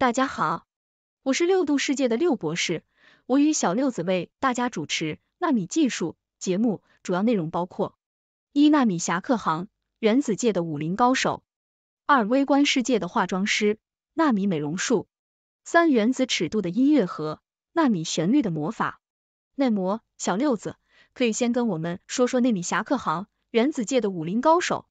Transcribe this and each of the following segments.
大家好，我是六度世界的六博士，我与小六子为大家主持纳米技术节目，主要内容包括：一、纳米侠客行，原子界的武林高手；二、微观世界的化妆师，纳米美容术；三、原子尺度的音乐盒，纳米旋律的魔法。内摩，小六子，可以先跟我们说说纳米侠客行，原子界的武林高手。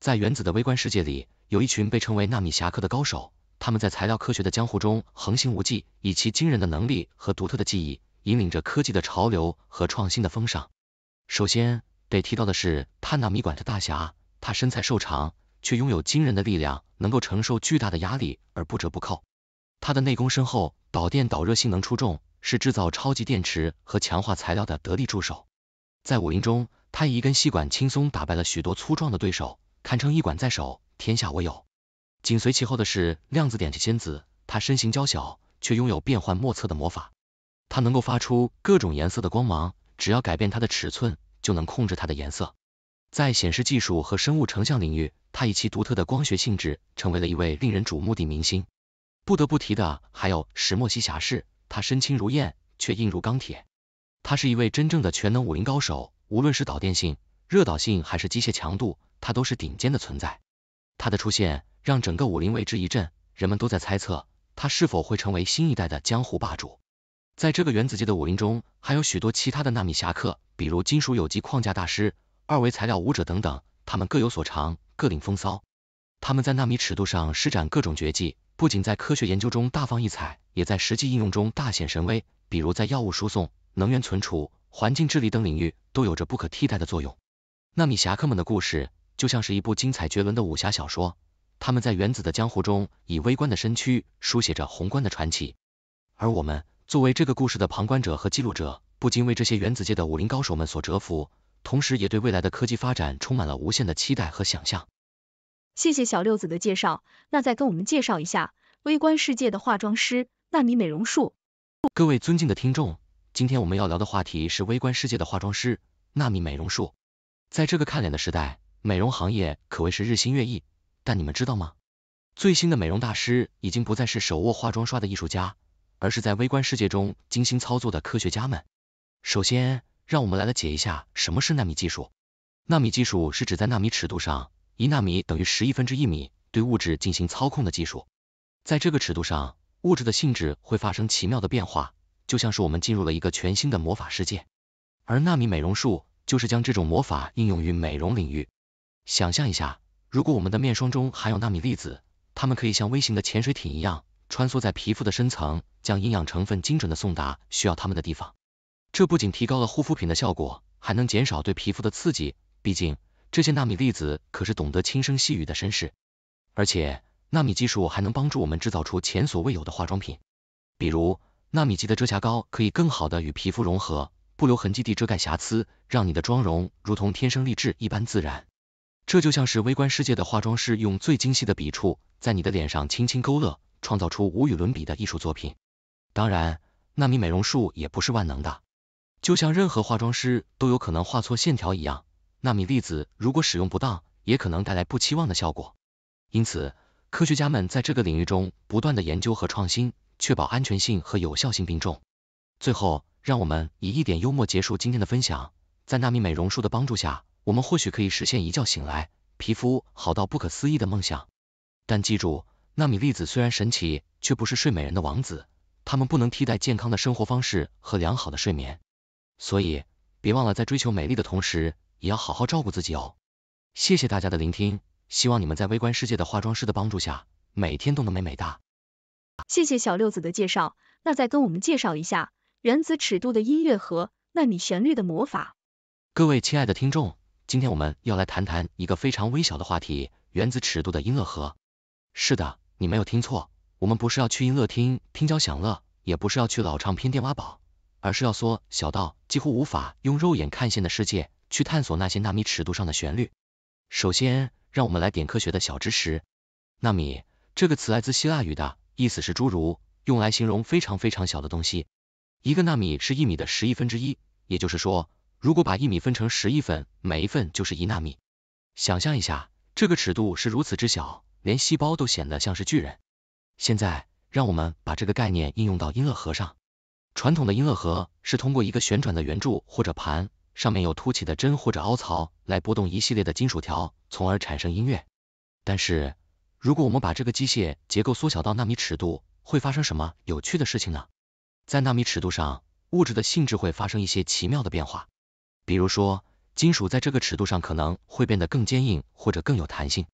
在原子的微观世界里，有一群被称为纳米侠客的高手。他们在材料科学的江湖中横行无忌，以其惊人的能力和独特的技艺，引领着科技的潮流和创新的风尚。首先得提到的是碳纳米管的大侠，他身材瘦长，却拥有惊人的力量，能够承受巨大的压力而不折不扣。他的内功深厚，导电导热性能出众，是制造超级电池和强化材料的得力助手。在武林中，他以一根吸管轻松打败了许多粗壮的对手，堪称一管在手，天下我有。紧随其后的是量子点击仙子，她身形娇小，却拥有变幻莫测的魔法。她能够发出各种颜色的光芒，只要改变它的尺寸，就能控制它的颜色。在显示技术和生物成像领域，它以其独特的光学性质成为了一位令人瞩目的明星。不得不提的还有石墨烯侠士，他身轻如燕，却硬如钢铁。他是一位真正的全能武林高手，无论是导电性、热导性还是机械强度，他都是顶尖的存在。他的出现让整个武林为之一振，人们都在猜测他是否会成为新一代的江湖霸主。在这个原子级的武林中，还有许多其他的纳米侠客，比如金属有机框架大师、二维材料舞者等等，他们各有所长，各领风骚。他们在纳米尺度上施展各种绝技，不仅在科学研究中大放异彩，也在实际应用中大显神威，比如在药物输送、能源存储、环境治理等领域都有着不可替代的作用。纳米侠客们的故事。就像是一部精彩绝伦的武侠小说，他们在原子的江湖中以微观的身躯书写着宏观的传奇。而我们作为这个故事的旁观者和记录者，不禁为这些原子界的武林高手们所折服，同时也对未来的科技发展充满了无限的期待和想象。谢谢小六子的介绍，那再跟我们介绍一下微观世界的化妆师纳米美容术。各位尊敬的听众，今天我们要聊的话题是微观世界的化妆师纳米美容术。在这个看脸的时代。美容行业可谓是日新月异，但你们知道吗？最新的美容大师已经不再是手握化妆刷的艺术家，而是在微观世界中精心操作的科学家们。首先，让我们来了解一下什么是纳米技术。纳米技术是指在纳米尺度上，一纳米等于十亿分之一米，对物质进行操控的技术。在这个尺度上，物质的性质会发生奇妙的变化，就像是我们进入了一个全新的魔法世界。而纳米美容术就是将这种魔法应用于美容领域。想象一下，如果我们的面霜中含有纳米粒子，它们可以像微型的潜水艇一样，穿梭在皮肤的深层，将营养成分精准的送达需要它们的地方。这不仅提高了护肤品的效果，还能减少对皮肤的刺激。毕竟，这些纳米粒子可是懂得轻声细语的绅士。而且，纳米技术还能帮助我们制造出前所未有的化妆品，比如纳米级的遮瑕膏，可以更好的与皮肤融合，不留痕迹地遮盖瑕疵，让你的妆容如同天生丽质一般自然。这就像是微观世界的化妆师用最精细的笔触，在你的脸上轻轻勾勒，创造出无与伦比的艺术作品。当然，纳米美容术也不是万能的，就像任何化妆师都有可能画错线条一样，纳米粒子如果使用不当，也可能带来不期望的效果。因此，科学家们在这个领域中不断的研究和创新，确保安全性和有效性并重。最后，让我们以一点幽默结束今天的分享，在纳米美容术的帮助下。我们或许可以实现一觉醒来皮肤好到不可思议的梦想，但记住，纳米粒子虽然神奇，却不是睡美人的王子，他们不能替代健康的生活方式和良好的睡眠。所以，别忘了在追求美丽的同时，也要好好照顾自己哦。谢谢大家的聆听，希望你们在微观世界的化妆师的帮助下，每天都能美美哒。谢谢小六子的介绍，那再跟我们介绍一下原子尺度的音乐盒，纳米旋律的魔法。各位亲爱的听众。今天我们要来谈谈一个非常微小的话题，原子尺度的音乐盒。是的，你没有听错，我们不是要去音乐厅听交响乐，也不是要去老唱片店挖宝，而是要缩小到几乎无法用肉眼看线的世界，去探索那些纳米尺度上的旋律。首先，让我们来点科学的小知识。纳米这个词来自希腊语的意思是诸如，用来形容非常非常小的东西。一个纳米是一米的十亿分之一，也就是说。如果把一米分成十亿份，每一份就是一纳米。想象一下，这个尺度是如此之小，连细胞都显得像是巨人。现在，让我们把这个概念应用到音乐盒上。传统的音乐盒是通过一个旋转的圆柱或者盘，上面有凸起的针或者凹槽，来拨动一系列的金属条，从而产生音乐。但是，如果我们把这个机械结构缩小到纳米尺度，会发生什么有趣的事情呢？在纳米尺度上，物质的性质会发生一些奇妙的变化。比如说，金属在这个尺度上可能会变得更坚硬或者更有弹性。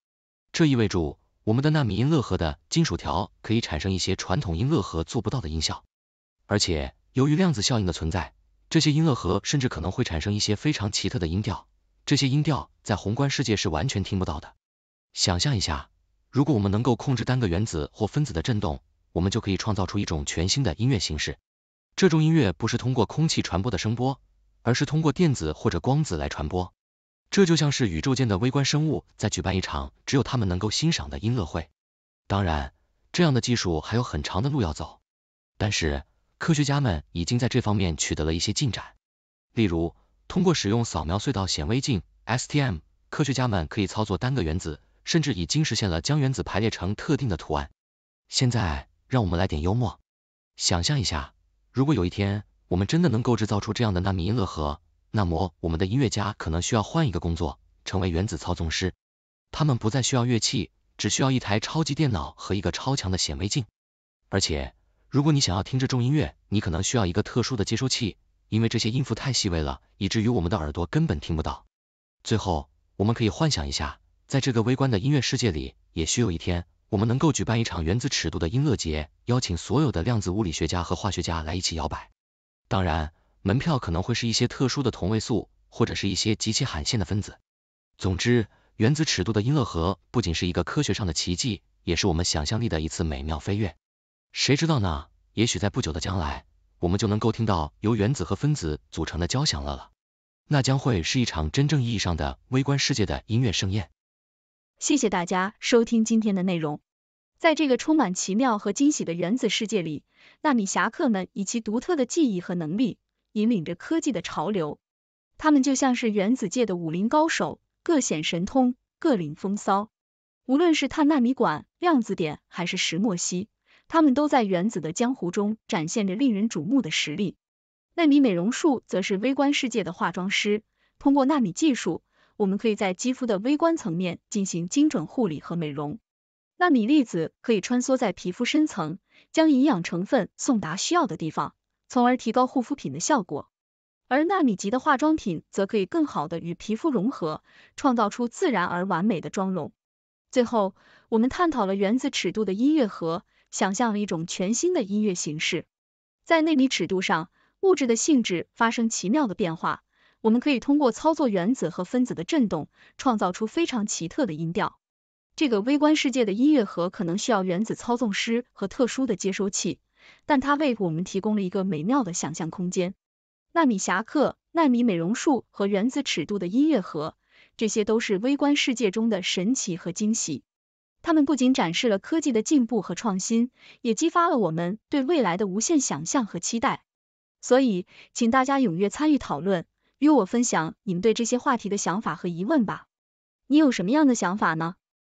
这意味着我们的纳米音乐盒的金属条可以产生一些传统音乐盒做不到的音效。而且，由于量子效应的存在，这些音乐盒甚至可能会产生一些非常奇特的音调。这些音调在宏观世界是完全听不到的。想象一下，如果我们能够控制单个原子或分子的振动，我们就可以创造出一种全新的音乐形式。这种音乐不是通过空气传播的声波。而是通过电子或者光子来传播，这就像是宇宙间的微观生物在举办一场只有他们能够欣赏的音乐会。当然，这样的技术还有很长的路要走，但是科学家们已经在这方面取得了一些进展。例如，通过使用扫描隧道显微镜 （STM），科学家们可以操作单个原子，甚至已经实现了将原子排列成特定的图案。现在，让我们来点幽默，想象一下，如果有一天，我们真的能够制造出这样的纳米音乐盒，那么我们的音乐家可能需要换一个工作，成为原子操纵师。他们不再需要乐器，只需要一台超级电脑和一个超强的显微镜。而且，如果你想要听这种音乐，你可能需要一个特殊的接收器，因为这些音符太细微了，以至于我们的耳朵根本听不到。最后，我们可以幻想一下，在这个微观的音乐世界里，也许有一天，我们能够举办一场原子尺度的音乐节，邀请所有的量子物理学家和化学家来一起摇摆。当然，门票可能会是一些特殊的同位素，或者是一些极其罕见的分子。总之，原子尺度的音乐盒不仅是一个科学上的奇迹，也是我们想象力的一次美妙飞跃。谁知道呢？也许在不久的将来，我们就能够听到由原子和分子组成的交响乐了。那将会是一场真正意义上的微观世界的音乐盛宴。谢谢大家收听今天的内容。在这个充满奇妙和惊喜的原子世界里，纳米侠客们以其独特的技艺和能力，引领着科技的潮流。他们就像是原子界的武林高手，各显神通，各领风骚。无论是碳纳米管、量子点还是石墨烯，他们都在原子的江湖中展现着令人瞩目的实力。纳米美容术则是微观世界的化妆师，通过纳米技术，我们可以在肌肤的微观层面进行精准护理和美容。纳米粒子可以穿梭在皮肤深层，将营养成分送达需要的地方，从而提高护肤品的效果。而纳米级的化妆品则可以更好的与皮肤融合，创造出自然而完美的妆容。最后，我们探讨了原子尺度的音乐盒，想象了一种全新的音乐形式。在纳米尺度上，物质的性质发生奇妙的变化。我们可以通过操作原子和分子的振动，创造出非常奇特的音调。这个微观世界的音乐盒可能需要原子操纵师和特殊的接收器，但它为我们提供了一个美妙的想象空间。纳米侠客、纳米美容术和原子尺度的音乐盒，这些都是微观世界中的神奇和惊喜。它们不仅展示了科技的进步和创新，也激发了我们对未来的无限想象和期待。所以，请大家踊跃参与讨论，与我分享你们对这些话题的想法和疑问吧。你有什么样的想法呢？